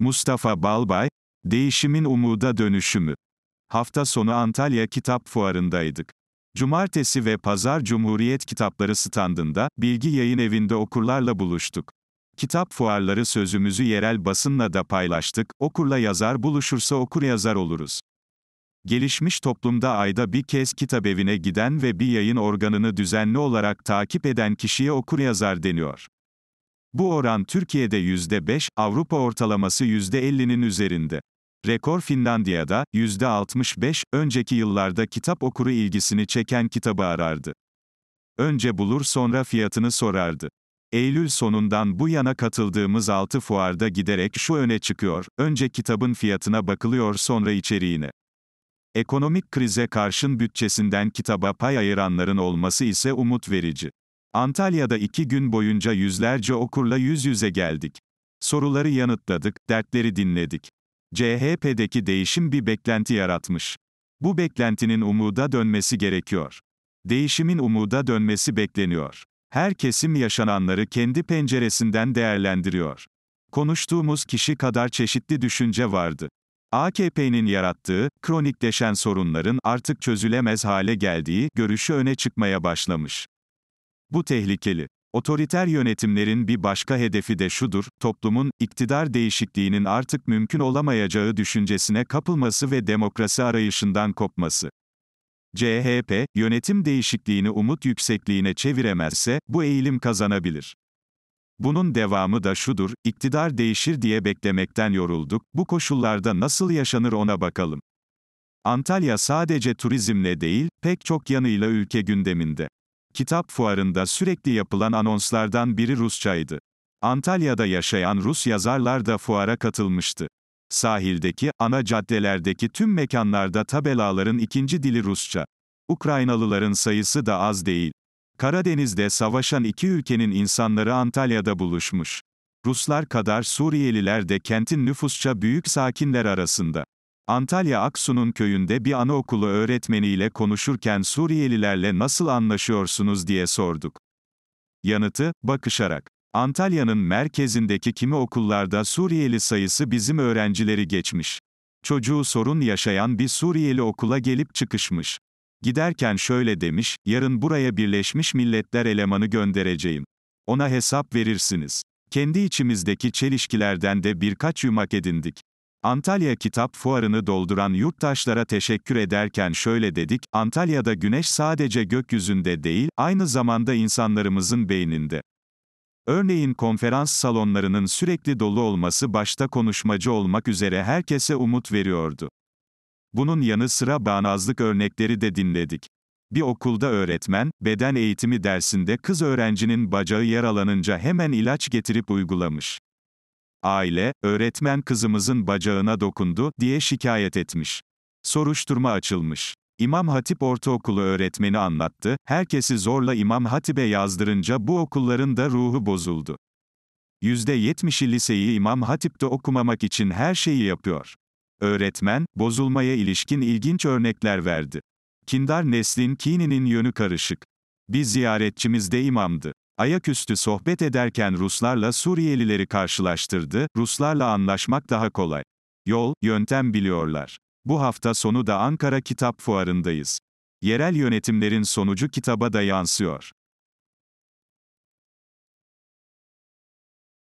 Mustafa Balbay, Değişimin Umuda Dönüşümü. Hafta sonu Antalya Kitap Fuarı'ndaydık. Cumartesi ve Pazar Cumhuriyet Kitapları standında, Bilgi Yayın Evi'nde okurlarla buluştuk. Kitap fuarları sözümüzü yerel basınla da paylaştık, okurla yazar buluşursa okur yazar oluruz. Gelişmiş toplumda ayda bir kez kitap evine giden ve bir yayın organını düzenli olarak takip eden kişiye okur yazar deniyor. Bu oran Türkiye'de %5, Avrupa ortalaması %50'nin üzerinde. Rekor Finlandiya'da, %65, önceki yıllarda kitap okuru ilgisini çeken kitabı arardı. Önce bulur sonra fiyatını sorardı. Eylül sonundan bu yana katıldığımız 6 fuarda giderek şu öne çıkıyor, önce kitabın fiyatına bakılıyor sonra içeriğine. Ekonomik krize karşın bütçesinden kitaba pay ayıranların olması ise umut verici. Antalya'da iki gün boyunca yüzlerce okurla yüz yüze geldik. Soruları yanıtladık, dertleri dinledik. CHP'deki değişim bir beklenti yaratmış. Bu beklentinin umuda dönmesi gerekiyor. Değişimin umuda dönmesi bekleniyor. Her kesim yaşananları kendi penceresinden değerlendiriyor. Konuştuğumuz kişi kadar çeşitli düşünce vardı. AKP'nin yarattığı, kronikleşen sorunların artık çözülemez hale geldiği görüşü öne çıkmaya başlamış. Bu tehlikeli. Otoriter yönetimlerin bir başka hedefi de şudur, toplumun, iktidar değişikliğinin artık mümkün olamayacağı düşüncesine kapılması ve demokrasi arayışından kopması. CHP, yönetim değişikliğini umut yüksekliğine çeviremezse, bu eğilim kazanabilir. Bunun devamı da şudur, iktidar değişir diye beklemekten yorulduk, bu koşullarda nasıl yaşanır ona bakalım. Antalya sadece turizmle değil, pek çok yanıyla ülke gündeminde. Kitap fuarında sürekli yapılan anonslardan biri Rusçaydı. Antalya'da yaşayan Rus yazarlar da fuara katılmıştı. Sahildeki, ana caddelerdeki tüm mekanlarda tabelaların ikinci dili Rusça. Ukraynalıların sayısı da az değil. Karadeniz'de savaşan iki ülkenin insanları Antalya'da buluşmuş. Ruslar kadar Suriyeliler de kentin nüfusça büyük sakinler arasında. Antalya Aksu'nun köyünde bir anaokulu öğretmeniyle konuşurken Suriyelilerle nasıl anlaşıyorsunuz diye sorduk. Yanıtı, bakışarak. Antalya'nın merkezindeki kimi okullarda Suriyeli sayısı bizim öğrencileri geçmiş. Çocuğu sorun yaşayan bir Suriyeli okula gelip çıkışmış. Giderken şöyle demiş, yarın buraya Birleşmiş Milletler elemanı göndereceğim. Ona hesap verirsiniz. Kendi içimizdeki çelişkilerden de birkaç yumak edindik. Antalya Kitap Fuarını dolduran yurttaşlara teşekkür ederken şöyle dedik, Antalya'da güneş sadece gökyüzünde değil, aynı zamanda insanlarımızın beyninde. Örneğin konferans salonlarının sürekli dolu olması başta konuşmacı olmak üzere herkese umut veriyordu. Bunun yanı sıra bağnazlık örnekleri de dinledik. Bir okulda öğretmen, beden eğitimi dersinde kız öğrencinin bacağı yaralanınca hemen ilaç getirip uygulamış aile, öğretmen kızımızın bacağına dokundu, diye şikayet etmiş. Soruşturma açılmış. İmam Hatip Ortaokulu öğretmeni anlattı, herkesi zorla İmam Hatip'e yazdırınca bu okulların da ruhu bozuldu. %70'i liseyi İmam Hatip'te okumamak için her şeyi yapıyor. Öğretmen, bozulmaya ilişkin ilginç örnekler verdi. Kindar Neslin Kini'nin yönü karışık. Bir ziyaretçimiz de imamdı. Ayaküstü sohbet ederken Ruslarla Suriyelileri karşılaştırdı, Ruslarla anlaşmak daha kolay. Yol, yöntem biliyorlar. Bu hafta sonu da Ankara Kitap Fuarındayız. Yerel yönetimlerin sonucu kitaba da yansıyor.